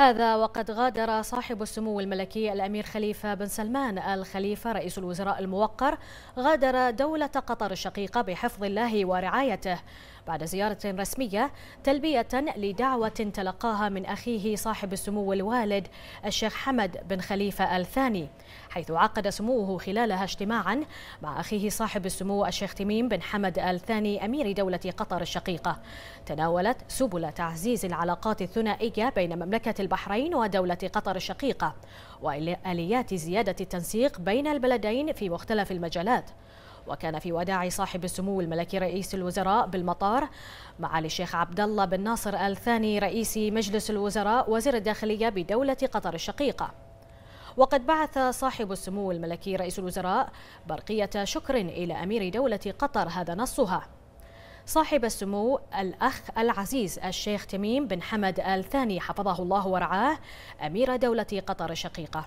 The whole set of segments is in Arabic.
هذا وقد غادر صاحب السمو الملكي الأمير خليفة بن سلمان الخليفة رئيس الوزراء الموقر غادر دولة قطر الشقيقة بحفظ الله ورعايته بعد زيارة رسمية تلبية لدعوة تلقاها من أخيه صاحب السمو الوالد الشيخ حمد بن خليفة الثاني حيث عقد سموه خلالها اجتماعا مع أخيه صاحب السمو الشيخ تميم بن حمد الثاني أمير دولة قطر الشقيقة تناولت سبل تعزيز العلاقات الثنائية بين مملكة البحرين ودولة قطر الشقيقة وآليات زيادة التنسيق بين البلدين في مختلف المجالات وكان في وداع صاحب السمو الملكي رئيس الوزراء بالمطار معالي الشيخ عبد الله بن ناصر آل ثاني رئيس مجلس الوزراء وزير الداخلية بدولة قطر الشقيقة وقد بعث صاحب السمو الملكي رئيس الوزراء برقية شكر إلى أمير دولة قطر هذا نصها صاحب السمو الأخ العزيز الشيخ تميم بن حمد آل ثاني حفظه الله ورعاه أمير دولة قطر الشقيقة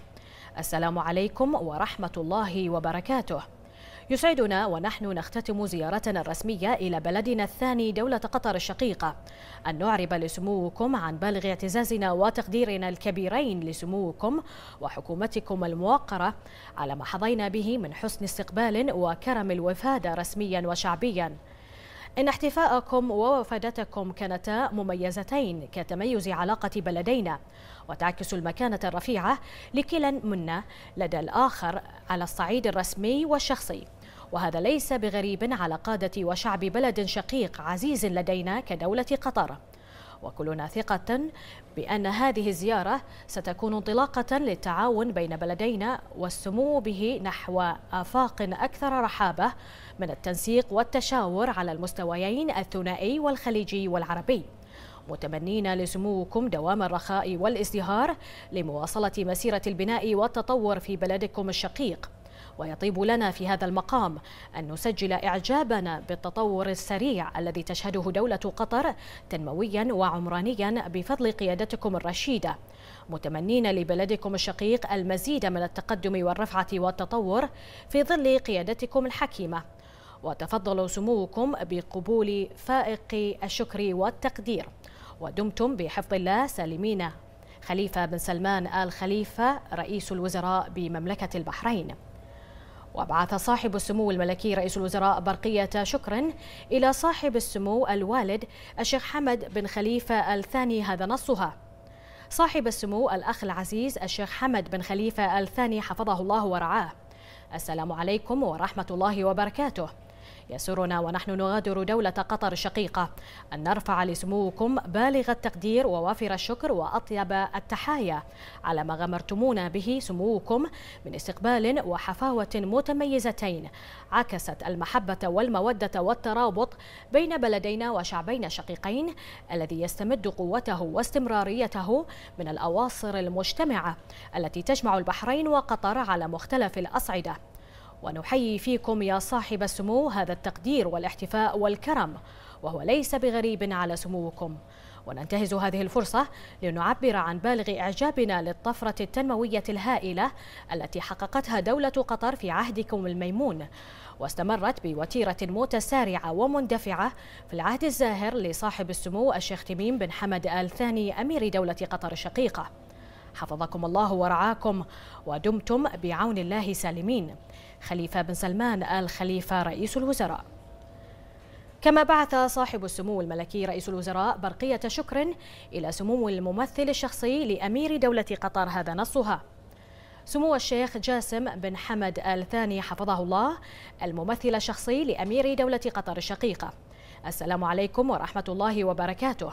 السلام عليكم ورحمة الله وبركاته يسعدنا ونحن نختتم زيارتنا الرسمية إلى بلدنا الثاني دولة قطر الشقيقة أن نعرب لسموكم عن بالغ اعتزازنا وتقديرنا الكبيرين لسموكم وحكومتكم الموقرة على ما حظينا به من حسن استقبال وكرم الوفادة رسميا وشعبيا إن احتفاءكم ووفادتكم كانتا مميزتين كتميز علاقة بلدينا وتعكس المكانة الرفيعة لكلا منا لدى الآخر على الصعيد الرسمي والشخصي وهذا ليس بغريب على قادة وشعب بلد شقيق عزيز لدينا كدولة قطر وكلنا ثقة بأن هذه الزيارة ستكون انطلاقة للتعاون بين بلدينا والسمو به نحو آفاق أكثر رحابة من التنسيق والتشاور على المستويين الثنائي والخليجي والعربي متمنين لسموكم دوام الرخاء والازدهار لمواصلة مسيرة البناء والتطور في بلدكم الشقيق ويطيب لنا في هذا المقام أن نسجل إعجابنا بالتطور السريع الذي تشهده دولة قطر تنمويا وعمرانيا بفضل قيادتكم الرشيدة متمنين لبلدكم الشقيق المزيد من التقدم والرفعة والتطور في ظل قيادتكم الحكيمة وتفضلوا سموكم بقبول فائق الشكر والتقدير ودمتم بحفظ الله سالمين خليفة بن سلمان آل خليفة رئيس الوزراء بمملكة البحرين وابعث صاحب السمو الملكي رئيس الوزراء برقيه شكرا الى صاحب السمو الوالد الشيخ حمد بن خليفه الثاني هذا نصها صاحب السمو الاخ العزيز الشيخ حمد بن خليفه الثاني حفظه الله ورعاه السلام عليكم ورحمه الله وبركاته يسرنا ونحن نغادر دولة قطر الشقيقة أن نرفع لسموكم بالغ التقدير ووافر الشكر وأطيب التحايا على ما غمرتمونا به سموكم من استقبال وحفاوة متميزتين عكست المحبة والمودة والترابط بين بلدينا وشعبينا الشقيقين الذي يستمد قوته واستمراريته من الأواصر المجتمعة التي تجمع البحرين وقطر على مختلف الأصعدة ونحيي فيكم يا صاحب السمو هذا التقدير والاحتفاء والكرم وهو ليس بغريب على سموكم وننتهز هذه الفرصة لنعبر عن بالغ إعجابنا للطفرة التنموية الهائلة التي حققتها دولة قطر في عهدكم الميمون واستمرت بوتيرة متسارعة ومندفعة في العهد الزاهر لصاحب السمو الشيخ تميم بن حمد آل ثاني أمير دولة قطر الشقيقة حفظكم الله ورعاكم ودمتم بعون الله سالمين خليفة بن سلمان آل خليفة رئيس الوزراء كما بعث صاحب السمو الملكي رئيس الوزراء برقية شكر إلى سمو الممثل الشخصي لأمير دولة قطر هذا نصها سمو الشيخ جاسم بن حمد آل ثاني حفظه الله الممثل الشخصي لأمير دولة قطر الشقيقة السلام عليكم ورحمة الله وبركاته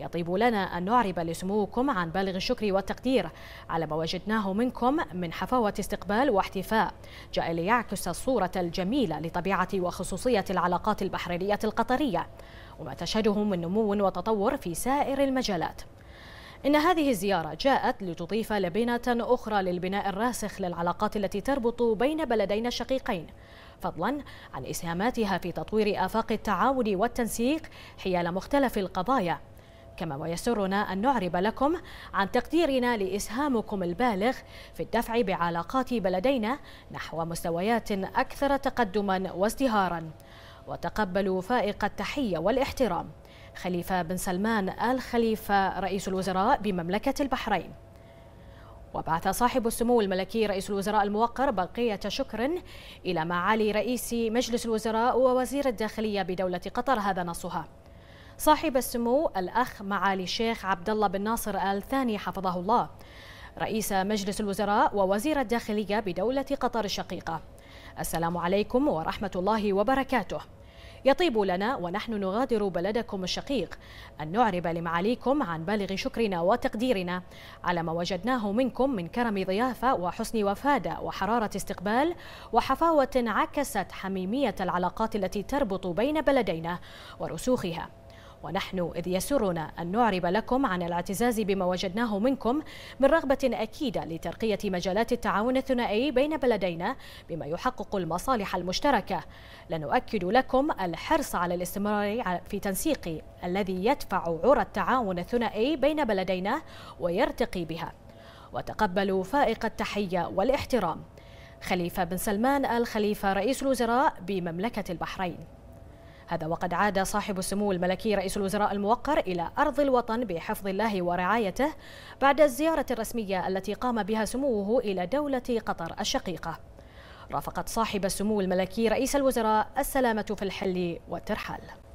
يطيب لنا أن نعرب لسموكم عن بالغ الشكر والتقدير على ما وجدناه منكم من حفاوة استقبال واحتفاء جاء ليعكس الصورة الجميلة لطبيعة وخصوصية العلاقات البحرينية القطرية وما تشهده من نمو وتطور في سائر المجالات إن هذه الزيارة جاءت لتضيف لبنة أخرى للبناء الراسخ للعلاقات التي تربط بين بلدين الشقيقين فضلا عن إسهاماتها في تطوير آفاق التعاون والتنسيق حيال مختلف القضايا كما ويسرنا أن نعرب لكم عن تقديرنا لإسهامكم البالغ في الدفع بعلاقات بلدينا نحو مستويات أكثر تقدما وازدهارا وتقبلوا فائق التحية والاحترام خليفة بن سلمان آل خليفة رئيس الوزراء بمملكة البحرين وبعث صاحب السمو الملكي رئيس الوزراء الموقر برقية شكر إلى معالي رئيس مجلس الوزراء ووزير الداخلية بدولة قطر هذا نصها صاحب السمو الأخ معالي الشيخ عبد الله بن ناصر آل ثاني حفظه الله رئيس مجلس الوزراء ووزير الداخلية بدولة قطر الشقيقة السلام عليكم ورحمة الله وبركاته يطيب لنا ونحن نغادر بلدكم الشقيق أن نعرب لمعاليكم عن بالغ شكرنا وتقديرنا على ما وجدناه منكم من كرم ضيافة وحسن وفادة وحرارة استقبال وحفاوة عكست حميمية العلاقات التي تربط بين بلدينا ورسوخها ونحن إذ يسرنا أن نعرب لكم عن الاعتزاز بما وجدناه منكم من رغبة أكيدة لترقية مجالات التعاون الثنائي بين بلدينا بما يحقق المصالح المشتركة لنؤكد لكم الحرص على الاستمرار في تنسيق الذي يدفع عرى التعاون الثنائي بين بلدينا ويرتقي بها وتقبلوا فائق التحية والاحترام خليفة بن سلمان الخليفة رئيس الوزراء بمملكة البحرين هذا وقد عاد صاحب السمو الملكي رئيس الوزراء الموقر إلى أرض الوطن بحفظ الله ورعايته بعد الزيارة الرسمية التي قام بها سموه إلى دولة قطر الشقيقة رافقت صاحب السمو الملكي رئيس الوزراء السلامة في الحل والترحال